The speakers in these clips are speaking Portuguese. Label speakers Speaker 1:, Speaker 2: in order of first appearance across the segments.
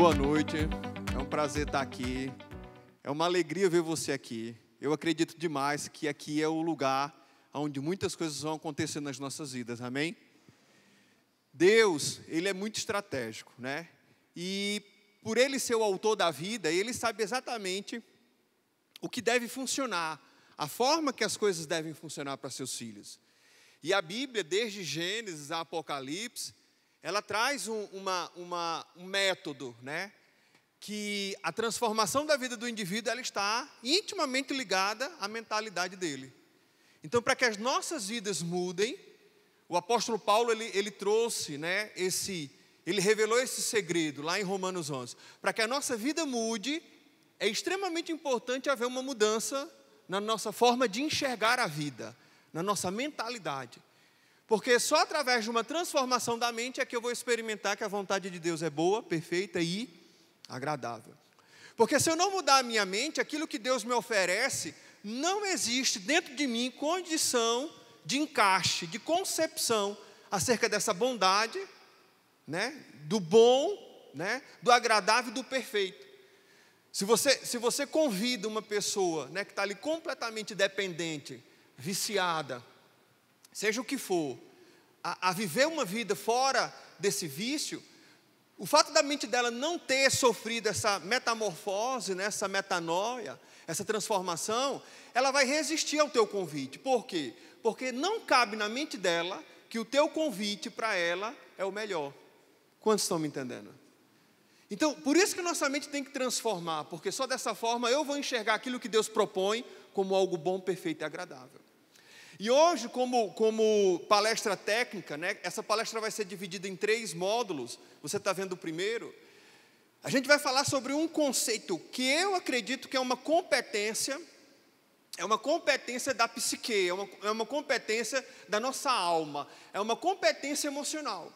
Speaker 1: boa noite. É um prazer estar aqui. É uma alegria ver você aqui. Eu acredito demais que aqui é o lugar onde muitas coisas vão acontecer nas nossas vidas. Amém? Deus, ele é muito estratégico, né? E por ele ser o autor da vida, ele sabe exatamente o que deve funcionar, a forma que as coisas devem funcionar para seus filhos. E a Bíblia, desde Gênesis a Apocalipse, ela traz um, uma, uma, um método, né? que a transformação da vida do indivíduo ela está intimamente ligada à mentalidade dele. Então, para que as nossas vidas mudem, o apóstolo Paulo ele, ele trouxe, né, esse, ele revelou esse segredo lá em Romanos 11. Para que a nossa vida mude, é extremamente importante haver uma mudança na nossa forma de enxergar a vida, na nossa mentalidade. Porque só através de uma transformação da mente é que eu vou experimentar que a vontade de Deus é boa, perfeita e agradável. Porque se eu não mudar a minha mente, aquilo que Deus me oferece, não existe dentro de mim condição de encaixe, de concepção acerca dessa bondade, né, do bom, né, do agradável e do perfeito. Se você, se você convida uma pessoa né, que está ali completamente dependente, viciada, seja o que for, a, a viver uma vida fora desse vício, o fato da mente dela não ter sofrido essa metamorfose, né, essa metanoia, essa transformação, ela vai resistir ao teu convite. Por quê? Porque não cabe na mente dela que o teu convite para ela é o melhor. Quantos estão me entendendo? Então, por isso que nossa mente tem que transformar, porque só dessa forma eu vou enxergar aquilo que Deus propõe como algo bom, perfeito e agradável. E hoje, como, como palestra técnica, né, essa palestra vai ser dividida em três módulos. Você está vendo o primeiro? A gente vai falar sobre um conceito que eu acredito que é uma competência, é uma competência da psique, é uma, é uma competência da nossa alma, é uma competência emocional.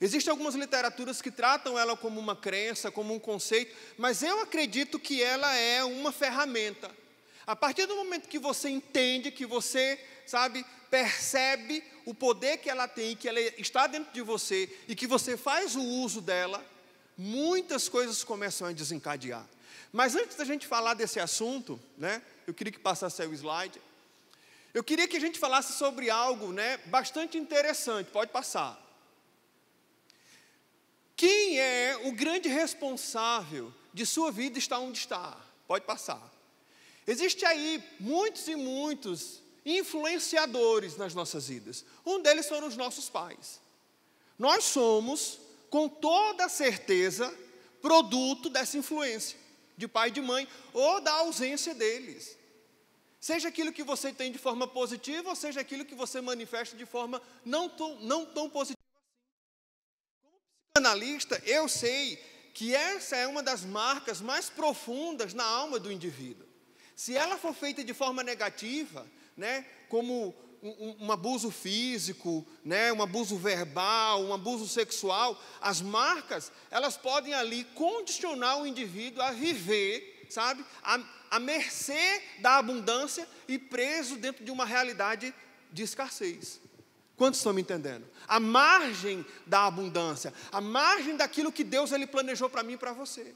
Speaker 1: Existem algumas literaturas que tratam ela como uma crença, como um conceito, mas eu acredito que ela é uma ferramenta. A partir do momento que você entende, que você, sabe, percebe o poder que ela tem, que ela está dentro de você e que você faz o uso dela, muitas coisas começam a desencadear. Mas antes da gente falar desse assunto, né, eu queria que passasse o slide. Eu queria que a gente falasse sobre algo, né, bastante interessante. Pode passar. Quem é o grande responsável de sua vida estar onde está? Pode passar. Existem aí muitos e muitos influenciadores nas nossas vidas. Um deles foram os nossos pais. Nós somos, com toda certeza, produto dessa influência de pai e de mãe ou da ausência deles. Seja aquilo que você tem de forma positiva, ou seja aquilo que você manifesta de forma não tão, não tão positiva assim. Como psicanalista, eu sei que essa é uma das marcas mais profundas na alma do indivíduo. Se ela for feita de forma negativa, né, como um, um, abuso físico, né, um abuso verbal, um abuso sexual, as marcas, elas podem ali condicionar o indivíduo a viver, sabe, à, a mercê da abundância e preso dentro de uma realidade de escassez. Quantos estão me entendendo? A margem da abundância, a margem daquilo que Deus ele planejou para mim e para você.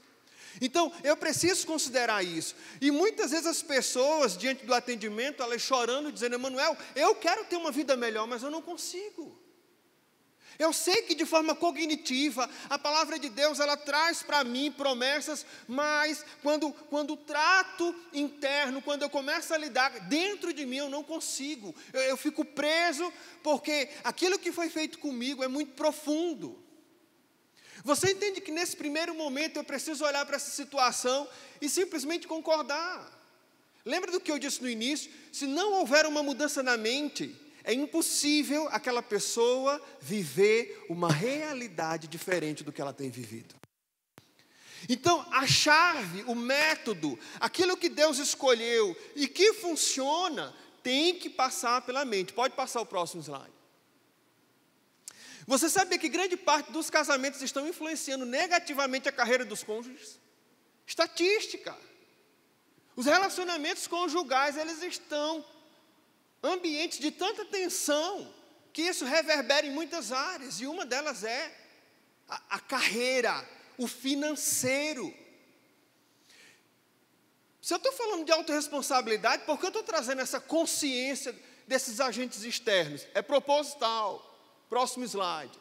Speaker 1: Então, eu preciso considerar isso. E muitas vezes as pessoas, diante do atendimento, elas chorando, dizendo: Emanuel, eu quero ter uma vida melhor, mas eu não consigo. Eu sei que de forma cognitiva a palavra de Deus ela traz para mim promessas, mas quando, quando o trato interno, quando eu começo a lidar dentro de mim, eu não consigo. Eu, eu fico preso porque aquilo que foi feito comigo é muito profundo. Você entende que nesse primeiro momento eu preciso olhar para essa situação e simplesmente concordar. Lembra do que eu disse no início? Se não houver uma mudança na mente, é impossível aquela pessoa viver uma realidade diferente do que ela tem vivido. Então, a chave, o método, aquilo que Deus escolheu e que funciona, tem que passar pela mente. Pode passar o próximo slide. Você sabia que grande parte dos casamentos estão influenciando negativamente a carreira dos cônjuges? Estatística. Os relacionamentos conjugais, eles estão ambientes de tanta tensão que isso reverbera em muitas áreas, e uma delas é a, a carreira, o financeiro. Se eu estou falando de autorresponsabilidade, por que eu estou trazendo essa consciência desses agentes externos? É proposital. Próximo slide.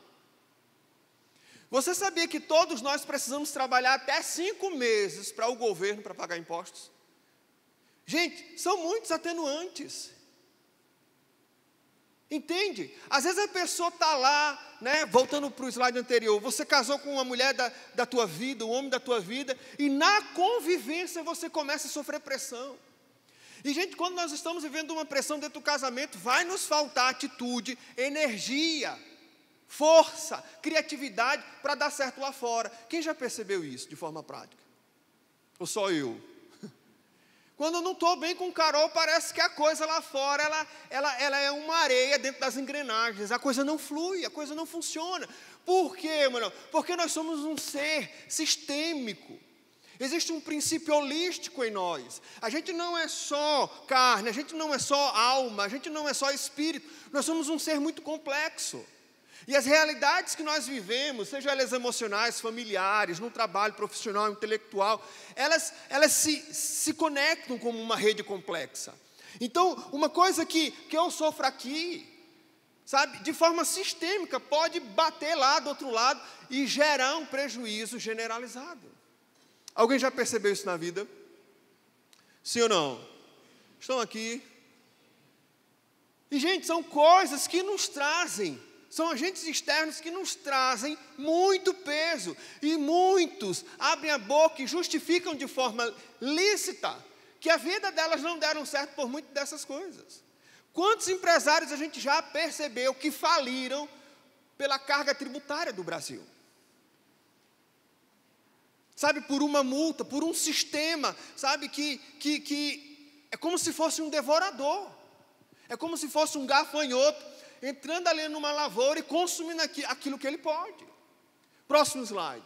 Speaker 1: Você sabia que todos nós precisamos trabalhar até cinco meses para o governo para pagar impostos? Gente, são muitos atenuantes. Entende? Às vezes a pessoa está lá, né, voltando para o slide anterior, você casou com uma mulher da, da tua vida, um homem da tua vida, e na convivência você começa a sofrer pressão. E, gente, quando nós estamos vivendo uma pressão dentro do casamento, vai nos faltar atitude, energia, força, criatividade para dar certo lá fora. Quem já percebeu isso de forma prática? Ou só eu? Quando eu não estou bem com Carol, parece que a coisa lá fora ela, ela, ela é uma areia dentro das engrenagens. A coisa não flui, a coisa não funciona. Por quê, mano? Porque nós somos um ser sistêmico. Existe um princípio holístico em nós. A gente não é só carne, a gente não é só alma, a gente não é só espírito. Nós somos um ser muito complexo. E as realidades que nós vivemos, sejam elas emocionais, familiares, no trabalho profissional, intelectual, elas, elas se, se conectam como uma rede complexa. Então, uma coisa que, que eu sofro aqui, sabe, de forma sistêmica, pode bater lá do outro lado e gerar um prejuízo generalizado. Alguém já percebeu isso na vida? Sim ou não? Estão aqui. E, gente, são coisas que nos trazem, são agentes externos que nos trazem muito peso. E muitos abrem a boca e justificam de forma lícita que a vida delas não deram certo por muito dessas coisas. Quantos empresários a gente já percebeu que faliram pela carga tributária do Brasil? sabe, por uma multa, por um sistema, sabe, que, que, que é como se fosse um devorador, é como se fosse um gafanhoto entrando ali numa lavoura e consumindo aquilo que ele pode. Próximo slide.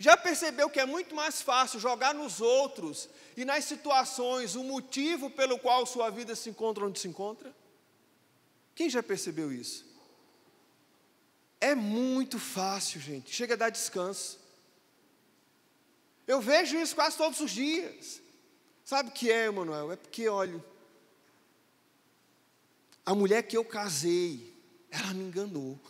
Speaker 1: Já percebeu que é muito mais fácil jogar nos outros e nas situações o motivo pelo qual sua vida se encontra onde se encontra? Quem já percebeu isso? É muito fácil, gente. Chega a dar descanso. Eu vejo isso quase todos os dias. Sabe o que é, Emanuel? É porque, olha, a mulher que eu casei, ela me enganou.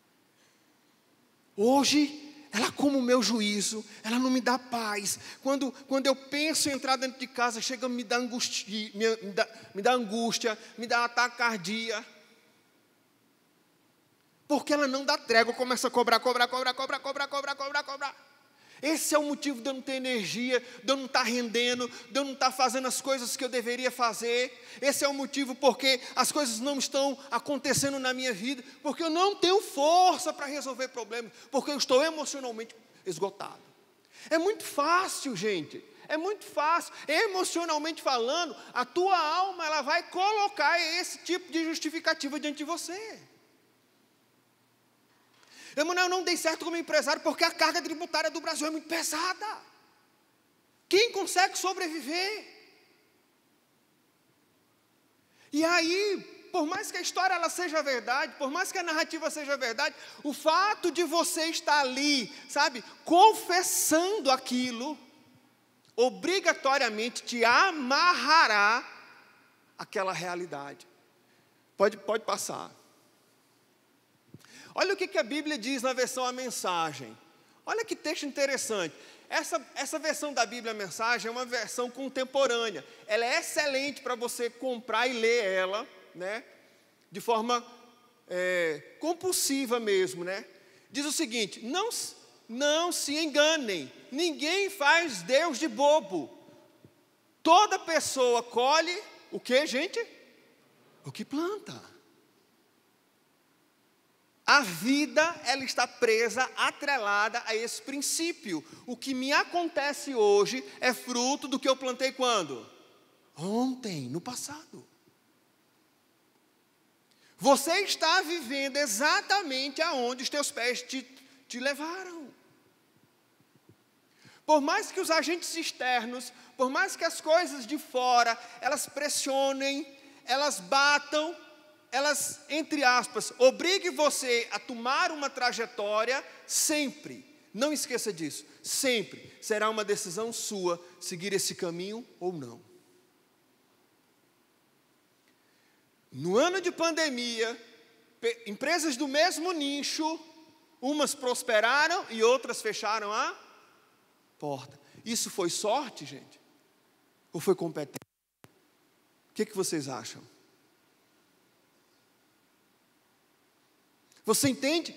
Speaker 1: Hoje, ela como o meu juízo, ela não me dá paz. Quando, quando eu penso em entrar dentro de casa, chega a me dar angustia, me, me, dá, me dá angústia, me dá atacardia. Porque ela não dá trégua, começa a cobrar, cobrar, cobrar, cobrar, cobrar, cobrar, cobrar, cobrar. Esse é o motivo de eu não ter energia, de eu não estar tá rendendo, de eu não estar tá fazendo as coisas que eu deveria fazer. Esse é o motivo porque as coisas não estão acontecendo na minha vida, porque eu não tenho força para resolver problemas, porque eu estou emocionalmente esgotado. É muito fácil, gente. É muito fácil. Emocionalmente falando, a tua alma ela vai colocar esse tipo de justificativa diante de você. Emanuel, não dei certo como empresário porque a carga tributária do Brasil é muito pesada. Quem consegue sobreviver? E aí, por mais que a história ela seja verdade, por mais que a narrativa seja verdade, o fato de você estar ali, sabe, confessando aquilo, obrigatoriamente te amarrará àquela realidade. Pode, pode passar. Olha o que, que a Bíblia diz na versão A Mensagem. Olha que texto interessante. Essa, essa versão da Bíblia, a mensagem, é uma versão contemporânea. Ela é excelente para você comprar e ler ela, né? De forma é, compulsiva mesmo, né? Diz o seguinte: não, não se enganem, ninguém faz Deus de bobo. Toda pessoa colhe o que, gente? O que planta. A vida, ela está presa, atrelada a esse princípio. O que me acontece hoje é fruto do que eu plantei quando? Ontem, no passado. Você está vivendo exatamente aonde os teus pés te, te levaram. Por mais que os agentes externos, por mais que as coisas de fora, elas pressionem, elas batam, elas, entre aspas, obrigue você a tomar uma trajetória sempre. Não esqueça disso. Sempre será uma decisão sua seguir esse caminho ou não. No ano de pandemia, empresas do mesmo nicho, umas prosperaram e outras fecharam a porta. Isso foi sorte, gente? Ou foi competência? O que, é que vocês acham? Você entende?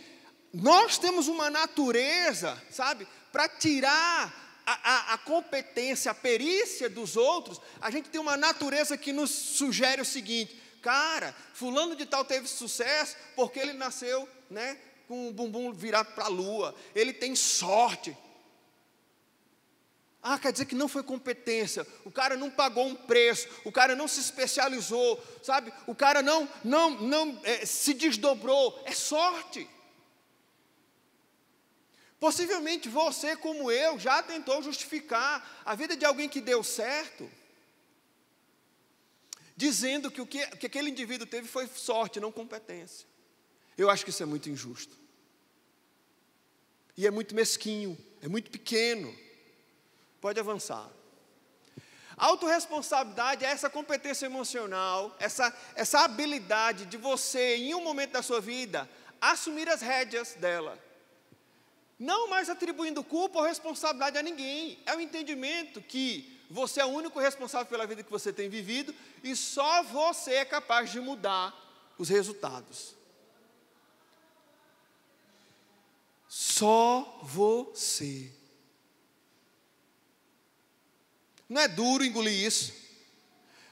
Speaker 1: Nós temos uma natureza, sabe, para tirar a, a, a, competência, a perícia dos outros, a gente tem uma natureza que nos sugere o seguinte: cara, fulano de tal teve sucesso porque ele nasceu, né, com o bumbum virado para a lua, ele tem sorte. Ah, quer dizer que não foi competência, o cara não pagou um preço, o cara não se especializou, sabe? O cara não, não, não é, se desdobrou, é sorte. Possivelmente você, como eu, já tentou justificar a vida de alguém que deu certo, dizendo que o que, que aquele indivíduo teve foi sorte, não competência. Eu acho que isso é muito injusto. E é muito mesquinho, é muito pequeno. Pode avançar. Autoresponsabilidade é essa competência emocional, essa, essa habilidade de você, em um momento da sua vida, assumir as rédeas dela. Não mais atribuindo culpa ou responsabilidade a ninguém. É o entendimento que você é o único responsável pela vida que você tem vivido e só você é capaz de mudar os resultados. Só você. Não é duro engolir isso.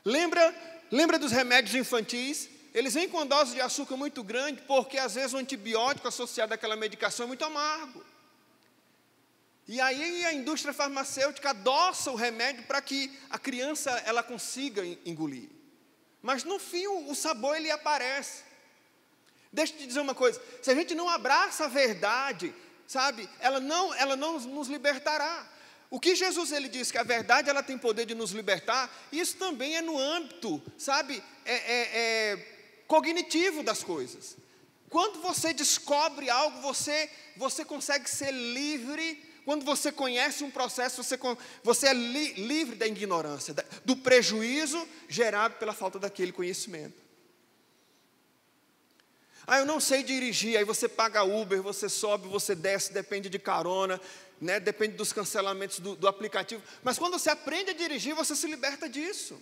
Speaker 1: Lembra, lembra dos remédios infantis? Eles vêm com dose de açúcar muito grande, porque às vezes o antibiótico associado àquela medicação é muito amargo. E aí a indústria farmacêutica adoça o remédio para que a criança ela consiga engolir. Mas no fim o sabor ele aparece. Deixa eu te dizer uma coisa, se a gente não abraça a verdade, sabe, ela não, ela não nos libertará. O que Jesus ele diz que a verdade ela tem poder de nos libertar, isso também é no âmbito, sabe, é, é, é cognitivo das coisas. Quando você descobre algo, você você consegue ser livre. Quando você conhece um processo, você, você é li, livre da ignorância, da, do prejuízo gerado pela falta daquele conhecimento. Ah, eu não sei dirigir. Aí você paga Uber, você sobe, você desce, depende de carona, né? depende dos cancelamentos do, do aplicativo. Mas quando você aprende a dirigir, você se liberta disso.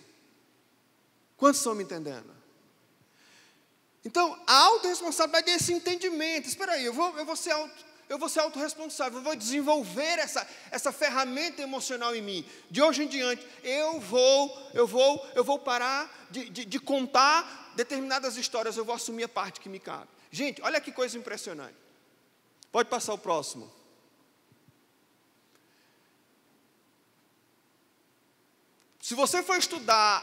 Speaker 1: Quantos estão me entendendo? Então, a autorresponsabilidade é esse entendimento. Espera aí, eu vou, eu vou ser auto, eu vou ser autorresponsável, eu vou desenvolver essa, essa ferramenta emocional em mim. De hoje em diante, eu vou, eu vou, eu vou parar de, de, de contar determinadas histórias, eu vou assumir a parte que me cabe. Gente, olha que coisa impressionante. Pode passar o próximo. Se você for estudar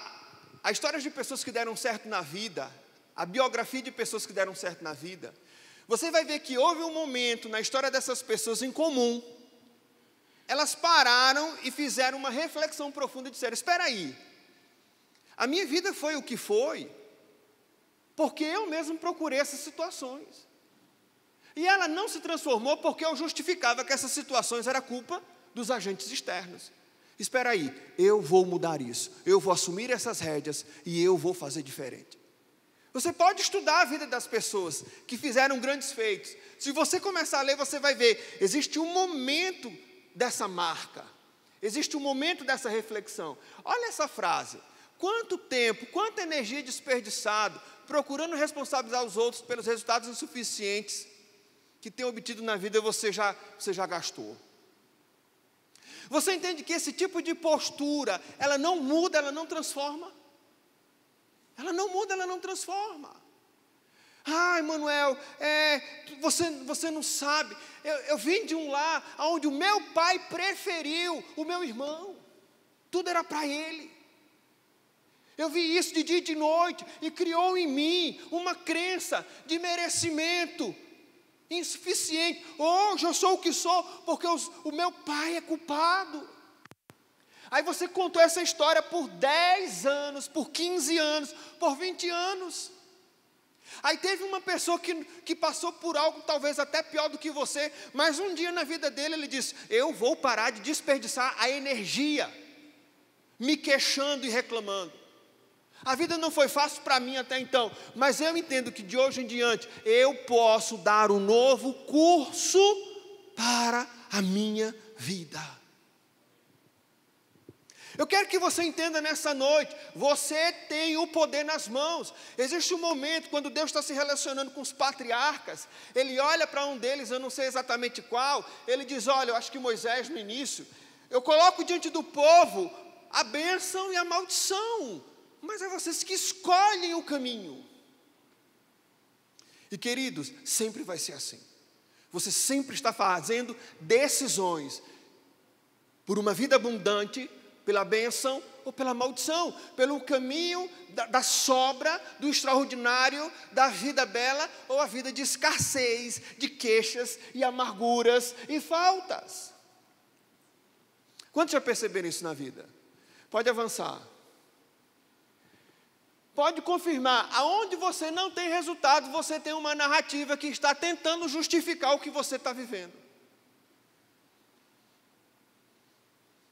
Speaker 1: a história de pessoas que deram certo na vida, a biografia de pessoas que deram certo na vida, você vai ver que houve um momento na história dessas pessoas em comum. Elas pararam e fizeram uma reflexão profunda e disseram: Espera aí, a minha vida foi o que foi, porque eu mesmo procurei essas situações. E ela não se transformou porque eu justificava que essas situações era culpa dos agentes externos. Espera aí, eu vou mudar isso, eu vou assumir essas rédeas e eu vou fazer diferente. Você pode estudar a vida das pessoas que fizeram grandes feitos. Se você começar a ler, você vai ver: existe um momento dessa marca, existe um momento dessa reflexão. Olha essa frase. Quanto tempo, quanta energia desperdiçado procurando responsabilizar os outros pelos resultados insuficientes que tem obtido na vida, você já, você já gastou. Você entende que esse tipo de postura, ela não muda, ela não transforma? Ela não muda, ela não transforma. Ah, Emanuel, é, você, você não sabe. Eu, eu vim de um lar onde o meu pai preferiu o meu irmão. Tudo era para ele. Eu vi isso de dia e de noite e criou em mim uma crença de merecimento, insuficiente. Hoje eu sou o que sou porque os, o meu pai é culpado. Aí você contou essa história por 10 anos, por 15 anos, por 20 anos. Aí teve uma pessoa que, que passou por algo talvez até pior do que você, mas um dia na vida dele ele disse: Eu vou parar de desperdiçar a energia me queixando e reclamando. A vida não foi fácil para mim até então, mas eu entendo que de hoje em diante eu posso dar um novo curso para a minha vida. Eu quero que você entenda nessa noite, você tem o poder nas mãos. Existe um momento quando Deus está se relacionando com os patriarcas, ele olha para um deles, eu não sei exatamente qual, ele diz: Olha, eu acho que Moisés no início, eu coloco diante do povo a bênção e a maldição mas é vocês que escolhem o caminho. E queridos, sempre vai ser assim. Você sempre está fazendo decisões por uma vida abundante, pela bênção ou pela maldição, pelo caminho da, da, sobra, do extraordinário, da vida bela ou a vida de escassez, de queixas e amarguras e faltas. Quantos já perceberam isso na vida? Pode avançar pode confirmar, aonde você não tem resultado, você tem uma narrativa que está tentando justificar o que você está vivendo.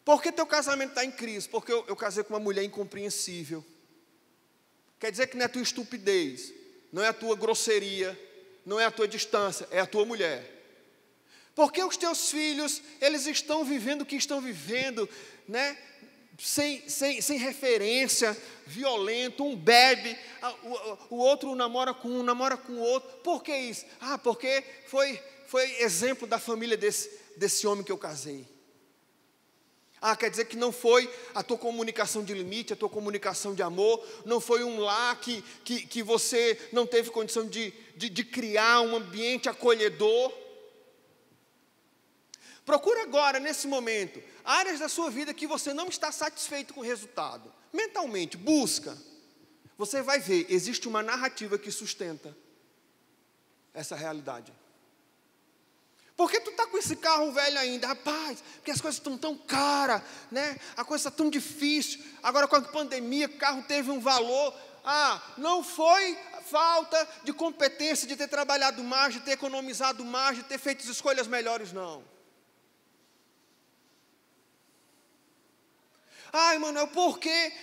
Speaker 1: Porque teu casamento está em crise? Porque eu, eu, casei com uma mulher incompreensível. Quer dizer que não é a tua estupidez, não é a tua grosseria, não é a tua distância, é a tua mulher. Porque os teus filhos, eles estão vivendo o que estão vivendo, né? sem, sem, sem referência, violento, um bebe, o, o outro namora com um, namora com o outro. Por que isso? Ah, porque foi, foi exemplo da família desse, desse homem que eu casei. Ah, quer dizer que não foi a tua comunicação de limite, a tua comunicação de amor, não foi um lar que, que, que você não teve condição de, de, de criar um ambiente acolhedor. Procura agora, nesse momento, áreas da sua vida que você não está satisfeito com o resultado. Mentalmente, busca. Você vai ver, existe uma narrativa que sustenta essa realidade. Por que tu está com esse carro velho ainda? Rapaz, porque as coisas estão tão caras, né? a coisa está tão difícil. Agora com a pandemia, o carro teve um valor. Ah, não foi falta de competência de ter trabalhado mais, de ter economizado mais, de ter feito escolhas melhores, não. Ai, Manuel, por quê?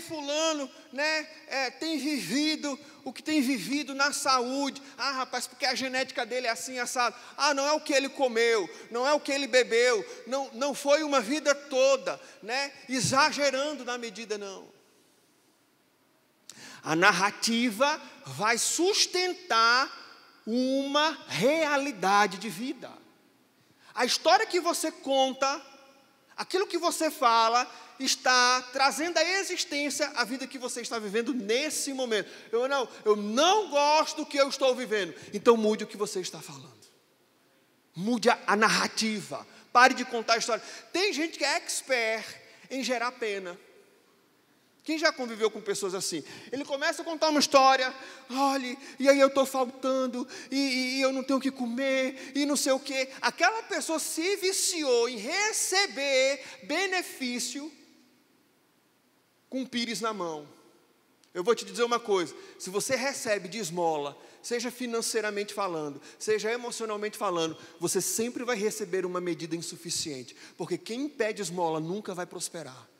Speaker 1: fulano né, é, tem vivido o que tem vivido na saúde. Ah, rapaz, porque a genética dele é assim, assado. Ah, não é o que ele comeu, não é o que ele bebeu, não, não foi uma vida toda, né? Exagerando na medida, não. A narrativa vai sustentar uma realidade de vida. A história que você conta Aquilo que você fala está trazendo à existência a vida que você está vivendo nesse momento. Eu não, eu não gosto do que eu estou vivendo. Então mude o que você está falando. Mude a, a narrativa. Pare de contar a história. Tem gente que é expert em gerar pena. Quem já conviveu com pessoas assim? Ele começa a contar uma história, olhe, e aí eu estou faltando, e, e, e, eu não tenho o que comer, e não sei o quê. Aquela pessoa se viciou em receber benefício com pires na mão. Eu vou te dizer uma coisa: se você recebe de esmola, seja financeiramente falando, seja emocionalmente falando, você sempre vai receber uma medida insuficiente, porque quem pede esmola nunca vai prosperar.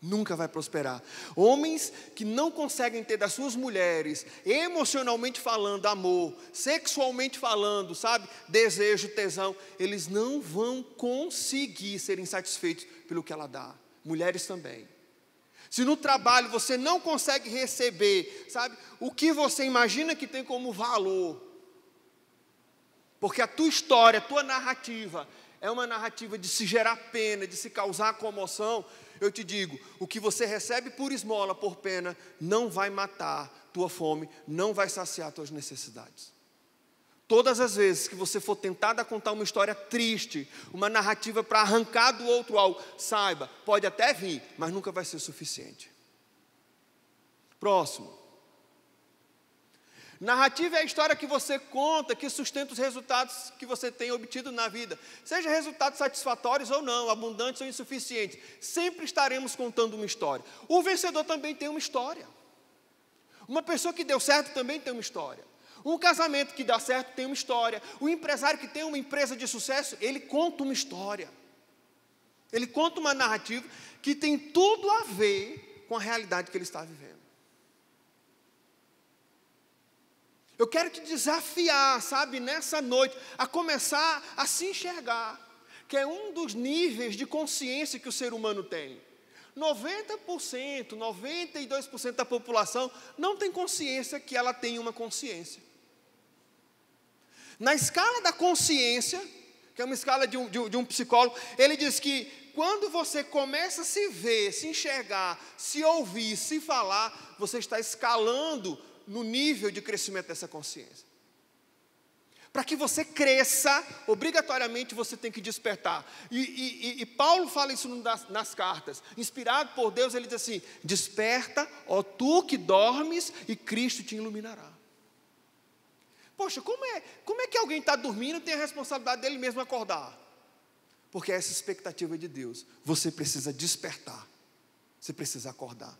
Speaker 1: nunca vai prosperar. Homens que não conseguem ter das suas mulheres, emocionalmente falando, amor, sexualmente falando, sabe, desejo, tesão, eles não vão conseguir serem satisfeitos pelo que ela dá. Mulheres também. Se no trabalho você não consegue receber, sabe, o que você imagina que tem como valor, porque a tua história, a tua narrativa é uma narrativa de se gerar pena, de se causar comoção, eu te digo: o que você recebe por esmola, por pena, não vai matar tua fome, não vai saciar tuas necessidades. Todas as vezes que você for tentado a contar uma história triste, uma narrativa para arrancar do outro algo, saiba, pode até vir, mas nunca vai ser suficiente. Próximo. Narrativa é a história que você conta que sustenta os resultados que você tem obtido na vida, seja resultados satisfatórios ou não, abundantes ou insuficientes. Sempre estaremos contando uma história. O vencedor também tem uma história. Uma pessoa que deu certo também tem uma história. Um casamento que dá certo tem uma história. O empresário que tem uma empresa de sucesso, ele conta uma história. Ele conta uma narrativa que tem tudo a ver com a realidade que ele está vivendo. Eu quero te desafiar, sabe, nessa noite, a começar a se enxergar, que é um dos níveis de consciência que o ser humano tem. 90%, 92% da população não tem consciência que ela tem uma consciência. Na escala da consciência, que é uma escala de um, de de um psicólogo, ele diz que quando você começa a se ver, se enxergar, se ouvir, se falar, você está escalando no nível de crescimento dessa consciência. Para que você cresça, obrigatoriamente você tem que despertar. E, e, e Paulo fala isso nas, nas, cartas. Inspirado por Deus, ele diz assim: Desperta, ó tu que dormes, e Cristo te iluminará. Poxa, como é, como é que alguém está dormindo e tem a responsabilidade dele mesmo acordar? Porque é essa expectativa é de Deus. Você precisa despertar. Você precisa acordar.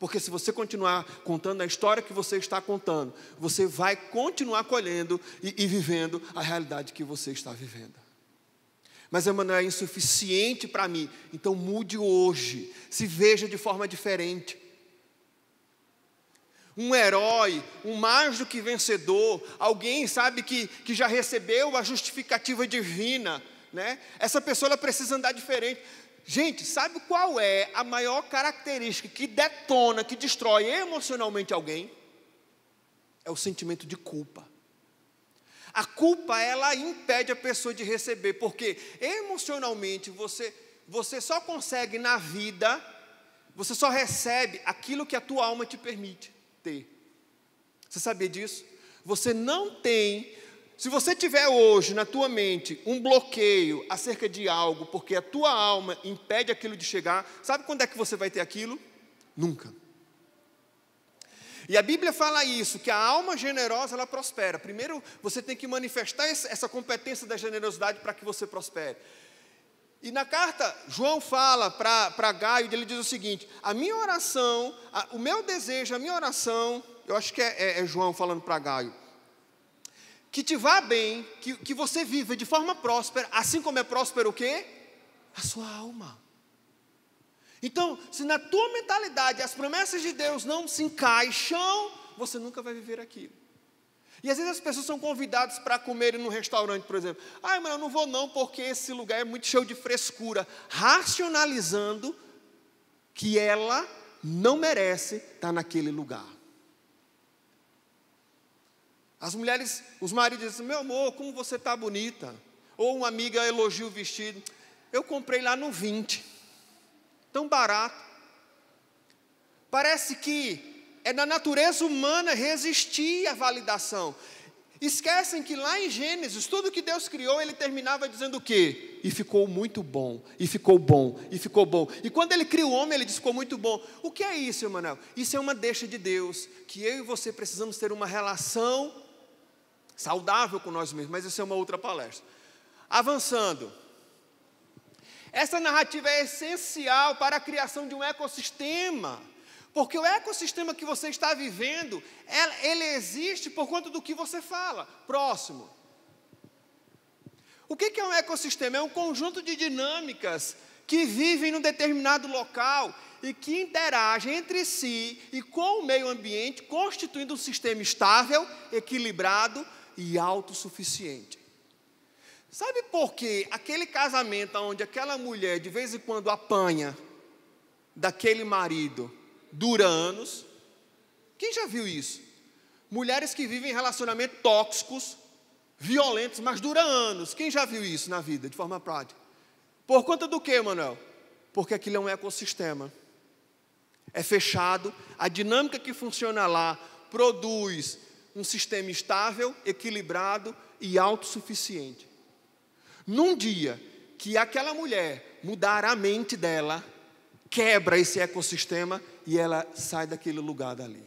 Speaker 1: Porque se você continuar contando a história que você está contando, você vai continuar colhendo e, e vivendo a realidade que você está vivendo. Mas Emmanuel é insuficiente para mim. Então mude hoje. Se veja de forma diferente um herói, um mais do que vencedor, alguém, sabe, que, que já recebeu a justificativa divina, né? Essa pessoa ela precisa andar diferente. Gente, sabe qual é a maior característica que detona, que destrói emocionalmente alguém? É o sentimento de culpa. A culpa ela impede a pessoa de receber, porque emocionalmente você você só consegue na vida, você só recebe aquilo que a tua alma te permite ter. Você sabia disso? Você não tem se você tiver hoje na tua mente um bloqueio acerca de algo, porque a tua alma impede aquilo de chegar, sabe quando é que você vai ter aquilo? Nunca. E a Bíblia fala isso, que a alma generosa ela prospera. Primeiro você tem que manifestar essa competência da generosidade para que você prospere. E na carta, João fala para Gaio, ele diz o seguinte: a minha oração, a, o meu desejo, a minha oração, eu acho que é, é, é João falando para Gaio, que te vá bem, que, que você viva de forma próspera, assim como é próspero o quê? A sua alma. Então, se na tua mentalidade as promessas de Deus não se encaixam, você nunca vai viver aquilo. E às vezes as pessoas são convidadas para comerem no restaurante, por exemplo. Ah, mas eu não vou não, porque esse lugar é muito cheio de frescura. Racionalizando que ela não merece estar naquele lugar. As mulheres, os maridos dizem: assim, Meu amor, como você está bonita. Ou uma amiga elogia o vestido. Eu comprei lá no 20, tão barato. Parece que é da natureza humana resistir à validação. Esquecem que lá em Gênesis, tudo que Deus criou, ele terminava dizendo o quê? E ficou muito bom, e ficou bom, e ficou bom. E quando ele cria o homem, ele diz: ficou muito bom. O que é isso, Emanuel? Isso é uma deixa de Deus, que eu e você precisamos ter uma relação saudável com nós mesmos, mas isso é uma outra palestra. Avançando. Essa narrativa é essencial para a criação de um ecossistema, porque o ecossistema que você está vivendo, ele existe por conta do que você fala. Próximo. O que é um ecossistema? É um conjunto de dinâmicas que vivem num determinado local e que interagem entre si e com o meio ambiente, constituindo um sistema estável, equilibrado, e autossuficiente. Sabe por que aquele casamento onde aquela mulher de vez em quando apanha daquele marido dura anos? Quem já viu isso? Mulheres que vivem relacionamentos tóxicos, violentos, mas dura anos. Quem já viu isso na vida, de forma prática? Por conta do que, Manuel? Porque aquilo é um ecossistema. É fechado, a dinâmica que funciona lá produz um sistema estável, equilibrado e autossuficiente. Num dia que aquela mulher mudar a mente dela, quebra esse ecossistema e ela sai daquele lugar dali.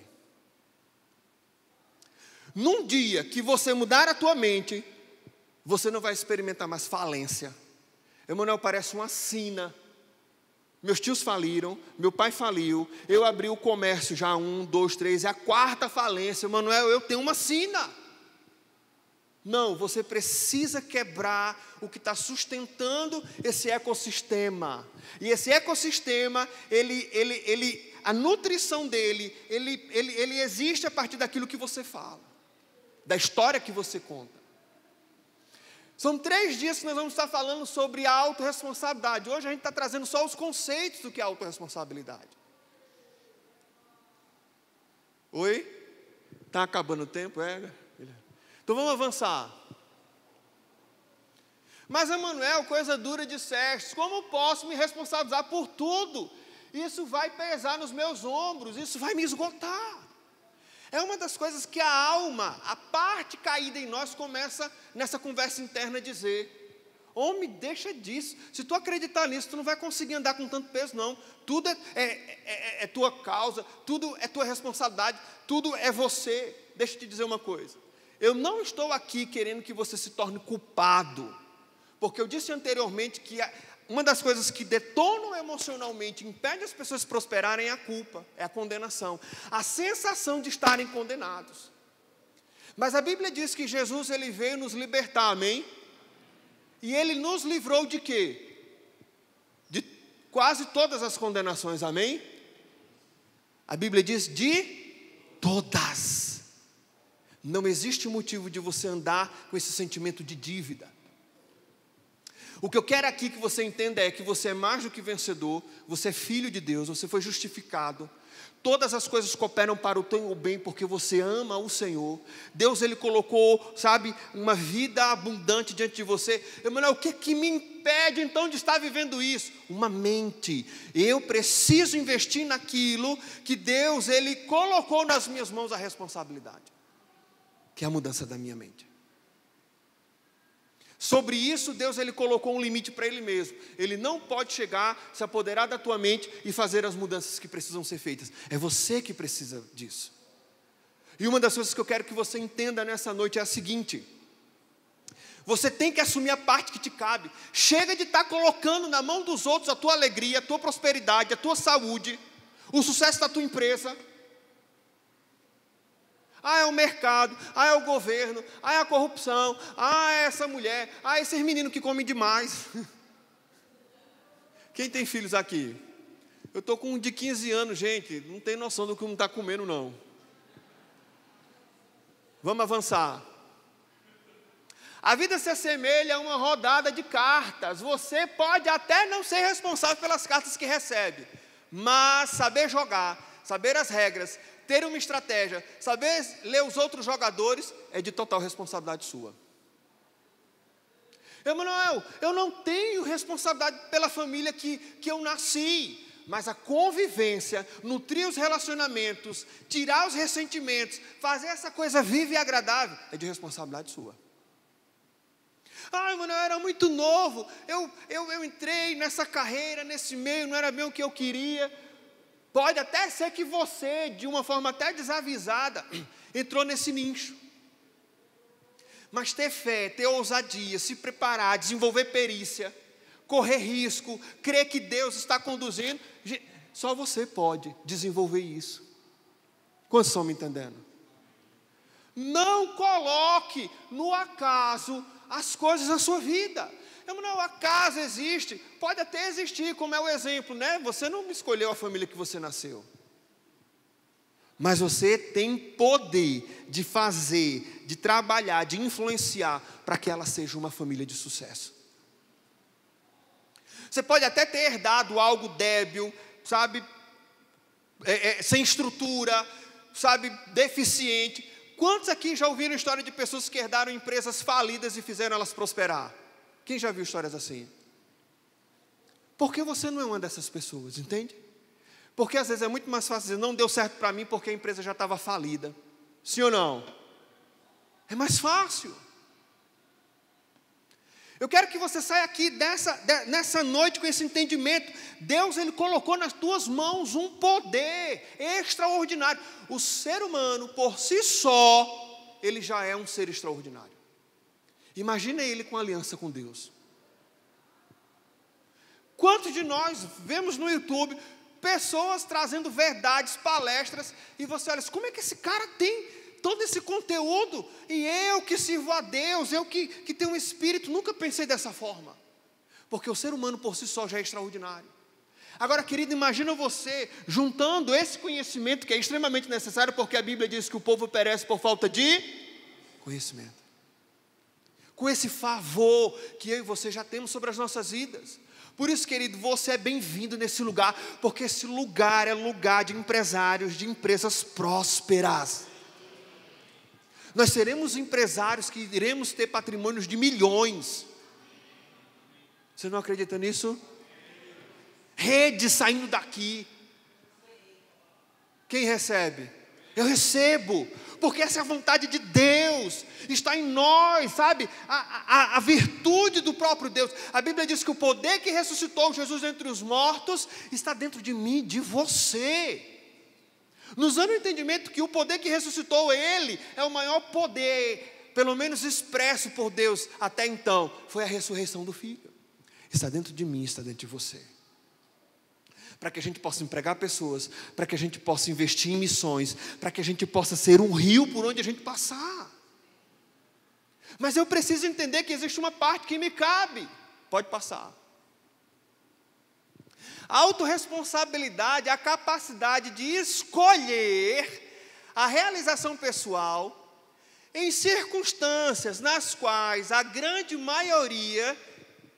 Speaker 1: Num dia que você mudar a tua mente, você não vai experimentar mais falência. Emanuel parece uma sina meus tios faliram, meu pai faliu, eu abri o comércio já um, dois, três, é a quarta falência. Manuel, eu tenho uma sina. Não, você precisa quebrar o que está sustentando esse ecossistema. E esse ecossistema, ele, ele, ele, a nutrição dele, ele, ele, ele existe a partir daquilo que você fala, da história que você conta. São três dias que nós vamos estar falando sobre a autorresponsabilidade. Hoje a gente está trazendo só os conceitos do que é autorresponsabilidade. Oi? Está acabando o tempo? É? Né? Então vamos avançar. Mas, Emanuel, coisa dura de sexo, como posso me responsabilizar por tudo? Isso vai pesar nos meus ombros, isso vai me esgotar. É uma das coisas que a alma, a parte caída em nós, começa nessa conversa interna a dizer: Homem, deixa disso. Se tu acreditar nisso, tu não vai conseguir andar com tanto peso, não. Tudo é, é, é, é, é tua causa, tudo é tua responsabilidade, tudo é você. Deixa eu te dizer uma coisa. Eu não estou aqui querendo que você se torne culpado, porque eu disse anteriormente que uma das coisas que detonam emocionalmente, impede as pessoas de prosperarem é a culpa, é a condenação, a sensação de estarem condenados. Mas a Bíblia diz que Jesus ele veio nos libertar, amém? E ele nos livrou de quê? De quase todas as condenações, amém? A Bíblia diz de todas. Não existe motivo de você andar com esse sentimento de dívida. O que eu quero aqui que você entenda é que você é mais do que vencedor, você é filho de Deus, você foi justificado. Todas as coisas cooperam para o teu bem porque você ama o Senhor. Deus ele colocou, sabe, uma vida abundante diante de você. Emanuel, o que é que me impede então de estar vivendo isso? Uma mente. Eu preciso investir naquilo que Deus ele colocou nas minhas mãos a responsabilidade, que é a mudança da minha mente. Sobre isso, Deus ele colocou um limite para ele mesmo. Ele não pode chegar, se apoderar da tua mente e fazer as mudanças que precisam ser feitas. É você que precisa disso. E uma das coisas que eu quero que você entenda nessa noite é a seguinte: você tem que assumir a parte que te cabe. Chega de estar tá colocando na mão dos outros a tua alegria, a tua prosperidade, a tua saúde, o sucesso da tua empresa. Ah, é o mercado, ah, é o governo, ah, é a corrupção, ah, é essa mulher, ah, esses meninos que comem demais. Quem tem filhos aqui? Eu estou com um de 15 anos, gente, não tem noção do que não está comendo, não. Vamos avançar. A vida se assemelha a uma rodada de cartas. Você pode até não ser responsável pelas cartas que recebe, mas saber jogar, saber as regras, ter uma estratégia, saber ler os outros jogadores, é de total responsabilidade sua. Emanuel, eu não tenho responsabilidade pela família que, que eu nasci, mas a convivência, nutrir os relacionamentos, tirar os ressentimentos, fazer essa coisa viva e agradável, é de responsabilidade sua. Ah, Emanuel, eu era muito novo, eu, eu, eu entrei nessa carreira, nesse meio, não era bem o que eu queria. Pode até ser que você, de uma forma até desavisada, entrou nesse nicho. Mas ter fé, ter ousadia, se preparar, desenvolver perícia, correr risco, crer que Deus está conduzindo, só você pode desenvolver isso. Quantos estão me entendendo? Não coloque no acaso as coisas da sua vida. Não, não, é acaso existe. Pode até existir, como é o exemplo, né? Você não escolheu a família que você nasceu. Mas você tem poder de fazer, de trabalhar, de influenciar para que ela seja uma família de sucesso. Você pode até ter herdado algo débil, sabe? É, é, sem estrutura, sabe? Deficiente. Quantos aqui já ouviram história de pessoas que herdaram empresas falidas e fizeram elas prosperar? Quem já viu histórias assim? Porque você não é uma dessas pessoas, entende? Porque às vezes é muito mais fácil dizer, não deu certo para mim porque a empresa já estava falida. Sim ou não? É mais fácil. Eu quero que você saia aqui dessa, de, nessa noite com esse entendimento. Deus, Ele colocou nas tuas mãos um poder extraordinário. O ser humano, por si só, ele já é um ser extraordinário. Imagina ele com aliança com Deus. Quantos de nós vemos no YouTube pessoas trazendo verdades, palestras, e você olha, assim, como é que esse cara tem todo esse conteúdo? E eu que sirvo a Deus, eu que, que tenho um espírito, nunca pensei dessa forma. Porque o ser humano por si só já é extraordinário. Agora, querido, imagina você juntando esse conhecimento que é extremamente necessário, porque a Bíblia diz que o povo perece por falta de conhecimento com esse favor que eu e você já temos sobre as nossas vidas. Por isso, querido, você é bem-vindo nesse lugar, porque esse lugar é lugar de empresários, de empresas prósperas. Nós seremos empresários que iremos ter patrimônios de milhões. Você não acredita nisso? Rede saindo daqui. Quem recebe? Eu recebo, porque essa é a vontade de Deus, está em nós, sabe? A, a, a, virtude do próprio Deus. A Bíblia diz que o poder que ressuscitou Jesus entre os mortos está dentro de mim, de você. Nos dando o entendimento que o poder que ressuscitou ele é o maior poder, pelo menos expresso por Deus até então, foi a ressurreição do Filho. Está dentro de mim, está dentro de você para que a gente possa empregar pessoas, para que a gente possa investir em missões, para que a gente possa ser um rio por onde a gente passar. Mas eu preciso entender que existe uma parte que me cabe. Pode passar. A autorresponsabilidade, a capacidade de escolher a realização pessoal em circunstâncias nas quais a grande maioria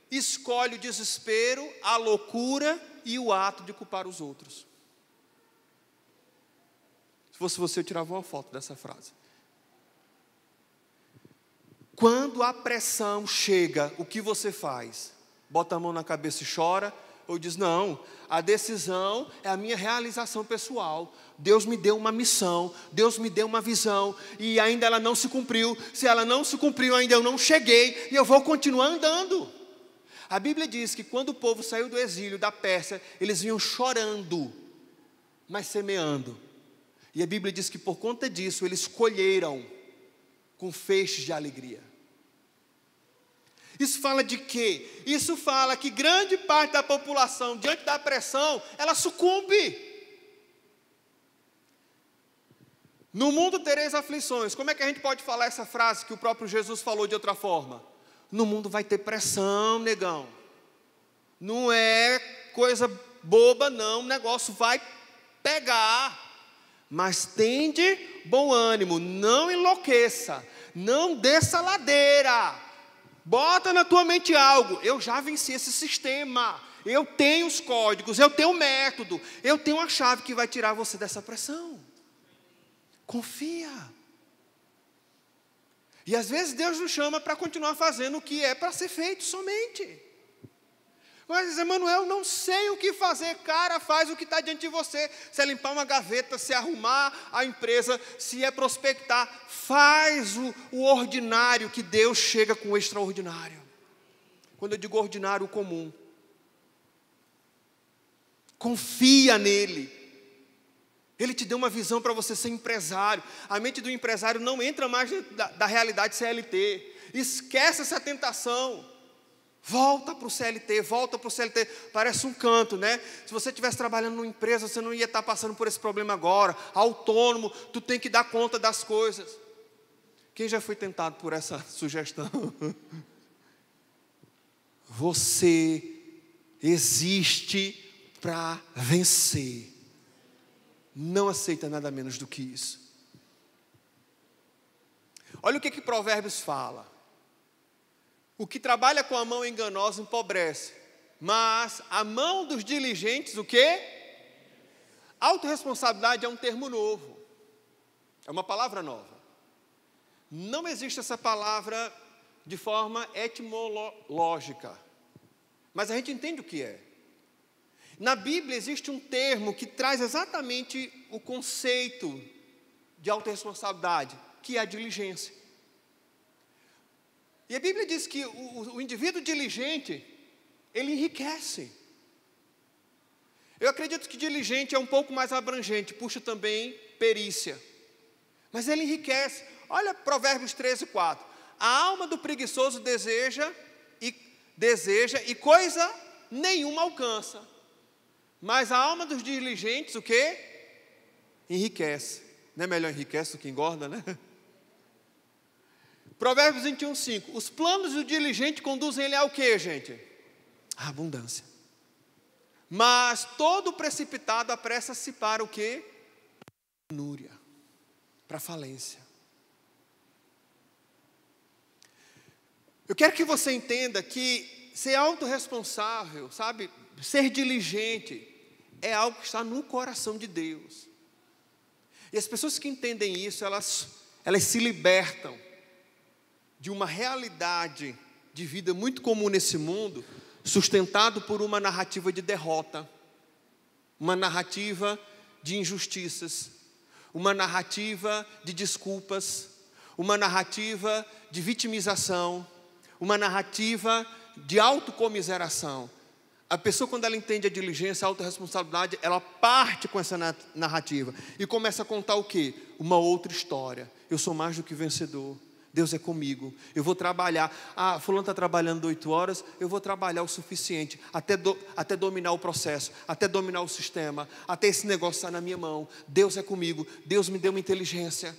Speaker 1: escolhe o desespero, a loucura e o ato de culpar os outros. Se fosse você, eu tirava uma foto dessa frase. Quando a pressão chega, o que você faz? Bota a mão na cabeça e chora? Ou diz: Não, a decisão é a minha realização pessoal. Deus me deu uma missão, Deus me deu uma visão, e ainda ela não se cumpriu. Se ela não se cumpriu, ainda eu não cheguei, e eu vou continuar andando. A Bíblia diz que quando o povo saiu do exílio da Pérsia, eles vinham chorando, mas semeando. E a Bíblia diz que por conta disso eles colheram com feixes de alegria. Isso fala de quê? Isso fala que grande parte da população, diante da pressão, ela sucumbe. No mundo tereis aflições. Como é que a gente pode falar essa frase que o próprio Jesus falou de outra forma? No mundo vai ter pressão, negão. Não é coisa boba, não. O negócio vai pegar. Mas tende bom ânimo, não enlouqueça, não desça a ladeira. Bota na tua mente algo. Eu já venci esse sistema. Eu tenho os códigos, eu tenho o método, eu tenho a chave que vai tirar você dessa pressão. Confia. E às vezes Deus nos chama para continuar fazendo o que é para ser feito somente. Mas, Emanuel, não sei o que fazer. Cara, faz o que está diante de você. Se é limpar uma gaveta, se é arrumar a empresa, se é prospectar. Faz o, o ordinário, que Deus chega com o extraordinário. Quando eu digo ordinário, o comum. Confia nele. Ele te deu uma visão para você ser empresário. A mente do empresário não entra mais da, da realidade CLT. Esquece essa tentação. Volta para o CLT, volta para o CLT. Parece um canto, né? Se você estivesse trabalhando numa empresa, você não ia estar passando por esse problema agora. Autônomo, tu tem que dar conta das coisas. Quem já foi tentado por essa sugestão? Você existe para vencer não aceita nada menos do que isso. Olha o que, que Provérbios fala. O que trabalha com a mão enganosa empobrece, mas a mão dos diligentes, o quê? Autoresponsabilidade é um termo novo, é uma palavra nova. Não existe essa palavra de forma etimológica, mas a gente entende o que é. Na Bíblia existe um termo que traz exatamente o conceito de alta responsabilidade, que é a diligência. E a Bíblia diz que o, o indivíduo diligente, ele enriquece. Eu acredito que diligente é um pouco mais abrangente, puxa também perícia. Mas ele enriquece. Olha Provérbios 13, 4. A alma do preguiçoso deseja e deseja e coisa nenhuma alcança. Mas a alma dos diligentes, o quê? Enriquece. Não é melhor enriquece do que engorda, né? Provérbios 21, 5. Os planos do diligente conduzem ele ao quê, gente? A abundância. Mas todo precipitado apressa-se para o quê? Núria. Para falência. Eu quero que você entenda que ser autorresponsável, sabe? Ser diligente é algo que está no coração de Deus. E as pessoas que entendem isso, elas, elas se libertam de uma realidade de vida muito comum nesse mundo, sustentado por uma narrativa de derrota, uma narrativa de injustiças, uma narrativa de desculpas, uma narrativa de vitimização, uma narrativa de autocomiseração. A pessoa, quando ela entende a diligência, a autorresponsabilidade, ela parte com essa narrativa e começa a contar o quê? Uma outra história. Eu sou mais do que vencedor. Deus é comigo. Eu vou trabalhar. Ah, fulano está trabalhando oito horas, eu vou trabalhar o suficiente até, do, até dominar o processo, até dominar o sistema, até esse negócio estar tá na minha mão. Deus é comigo. Deus me deu uma inteligência.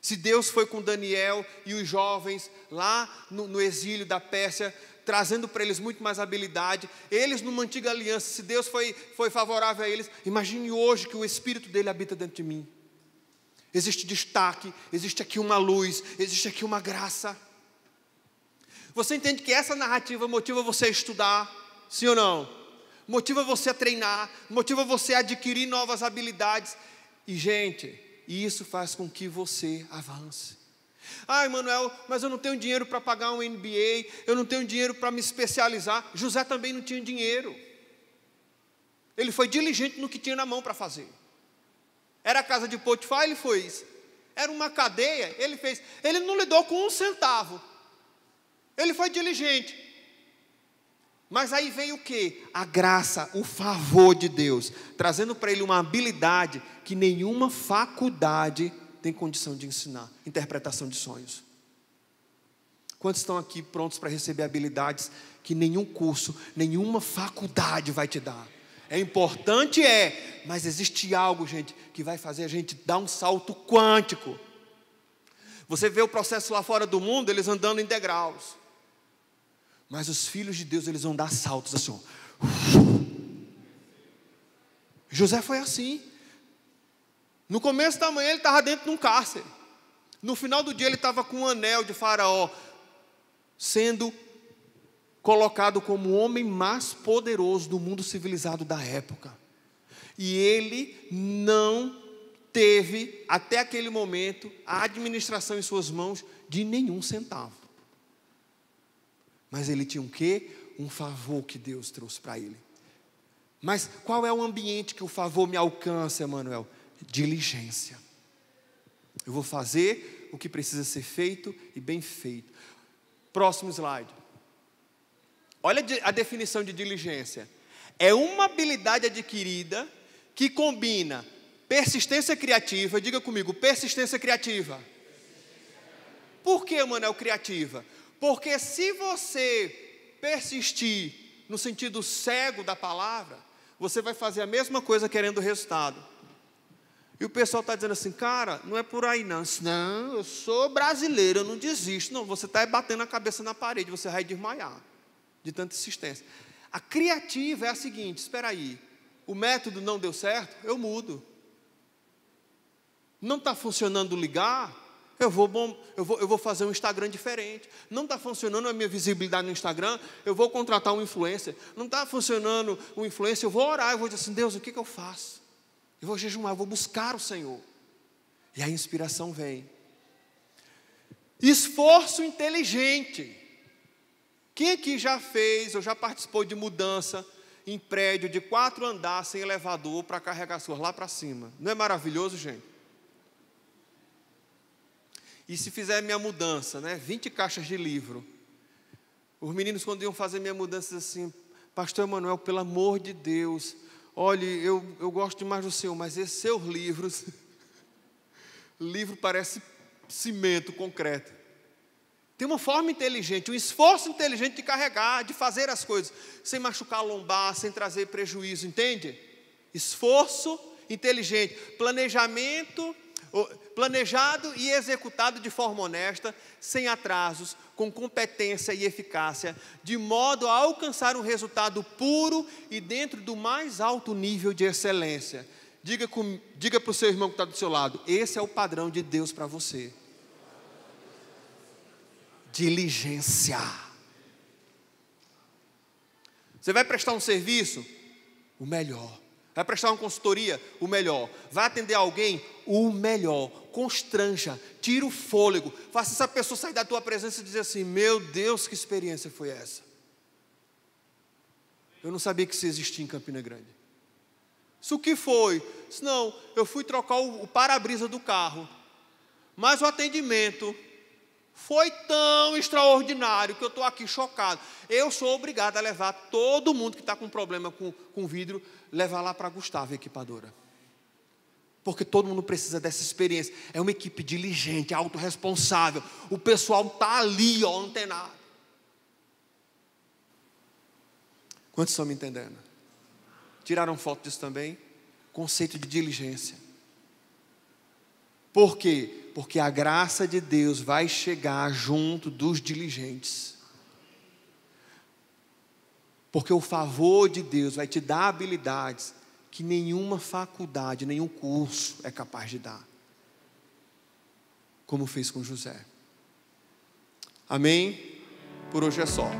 Speaker 1: Se Deus foi com Daniel e os jovens lá no, no exílio da Pérsia, trazendo para eles muito mais habilidade. Eles, numa antiga aliança, se Deus foi, foi favorável a eles, imagine hoje que o Espírito dele habita dentro de mim. Existe destaque, existe aqui uma luz, existe aqui uma graça. Você entende que essa narrativa motiva você a estudar, sim ou não? Motiva você a treinar, motiva você a adquirir novas habilidades. E, gente, isso faz com que você avance. Ah, Emanuel, mas eu não tenho dinheiro para pagar um MBA, eu não tenho dinheiro para me especializar. José também não tinha dinheiro. Ele foi diligente no que tinha na mão para fazer. Era a casa de Potifar, ele foi. Isso. Era uma cadeia, ele fez. Ele não lidou com um centavo. Ele foi diligente. Mas aí vem o que? A graça, o favor de Deus, trazendo para ele uma habilidade que nenhuma faculdade tem condição de ensinar interpretação de sonhos. Quantos estão aqui prontos para receber habilidades que nenhum curso, nenhuma faculdade vai te dar? É importante, é, mas existe algo, gente, que vai fazer a gente dar um salto quântico. Você vê o processo lá fora do mundo, eles andando em degraus. Mas os filhos de Deus, eles vão dar saltos assim. José foi assim. No começo da manhã ele estava dentro de um cárcere. No final do dia ele estava com um anel de Faraó, sendo colocado como o homem mais poderoso do mundo civilizado da época. E ele não teve, até aquele momento, a administração em suas mãos de nenhum centavo. Mas ele tinha um quê? Um favor que Deus trouxe para ele. Mas qual é o ambiente que o favor me alcança, Emanuel? diligência. Eu vou fazer o que precisa ser feito e bem feito. Próximo slide. Olha a definição de diligência. É uma habilidade adquirida que combina persistência criativa, diga comigo, persistência criativa. Por que, Manuel, criativa? Porque se você persistir no sentido cego da palavra, você vai fazer a mesma coisa querendo resultado. E o pessoal está dizendo assim, cara, não é por aí não. Não, eu sou brasileiro, eu não desisto. Não, você está batendo a cabeça na parede, você vai desmaiar de tanta insistência. A criativa é a seguinte: espera aí, o método não deu certo, eu mudo. Não está funcionando ligar, eu vou, bom, eu, vou, eu vou fazer um Instagram diferente. Não está funcionando a minha visibilidade no Instagram, eu vou contratar um influencer. Não está funcionando um influencer, eu vou orar, eu vou dizer assim: Deus, o que, que eu faço? eu vou jejumar, eu vou buscar o Senhor. E a inspiração vem. Esforço inteligente. Quem aqui já fez ou já participou de mudança em prédio de quatro andares sem elevador para carregar suas lá para cima? Não é maravilhoso, gente? E se fizer minha mudança, né? 20 caixas de livro. Os meninos, quando iam fazer minha mudança, assim, Pastor Emanuel, pelo amor de Deus, olhe, eu, eu gosto demais do seu, mas esses seus livros, livro parece cimento, concreto. Tem uma forma inteligente, um esforço inteligente de carregar, de fazer as coisas, sem machucar a lombar, sem trazer prejuízo, entende? Esforço inteligente, planejamento planejado e executado de forma honesta, sem atrasos, com competência e eficácia, de modo a alcançar um resultado puro e dentro do mais alto nível de excelência. Diga, com, diga para o seu irmão que está do seu lado: esse é o padrão de Deus para você. Diligência. Você vai prestar um serviço? O melhor. Vai prestar uma consultoria? O melhor. Vai atender alguém? o melhor, constranja, tira o fôlego, faça essa pessoa sair da tua presença e dizer assim: Meu Deus, que experiência foi essa? Eu não sabia que isso existia em Campina Grande. Isso o que foi? Isso, não, eu fui trocar o, o para-brisa do carro, mas o atendimento foi tão extraordinário que eu estou aqui chocado. Eu sou obrigado a levar todo mundo que está com problema com, com vidro, levar lá para a Gustavo, equipadora porque todo mundo precisa dessa experiência. É uma equipe diligente, autorresponsável. O pessoal está ali, ó, antenado. Quantos estão me entendendo? Tiraram foto disso também? Conceito de diligência. Por quê? Porque a graça de Deus vai chegar junto dos diligentes. Porque o favor de Deus vai te dar habilidades que nenhuma faculdade, nenhum curso é capaz de dar, como fez com José. Amém? Por hoje é só.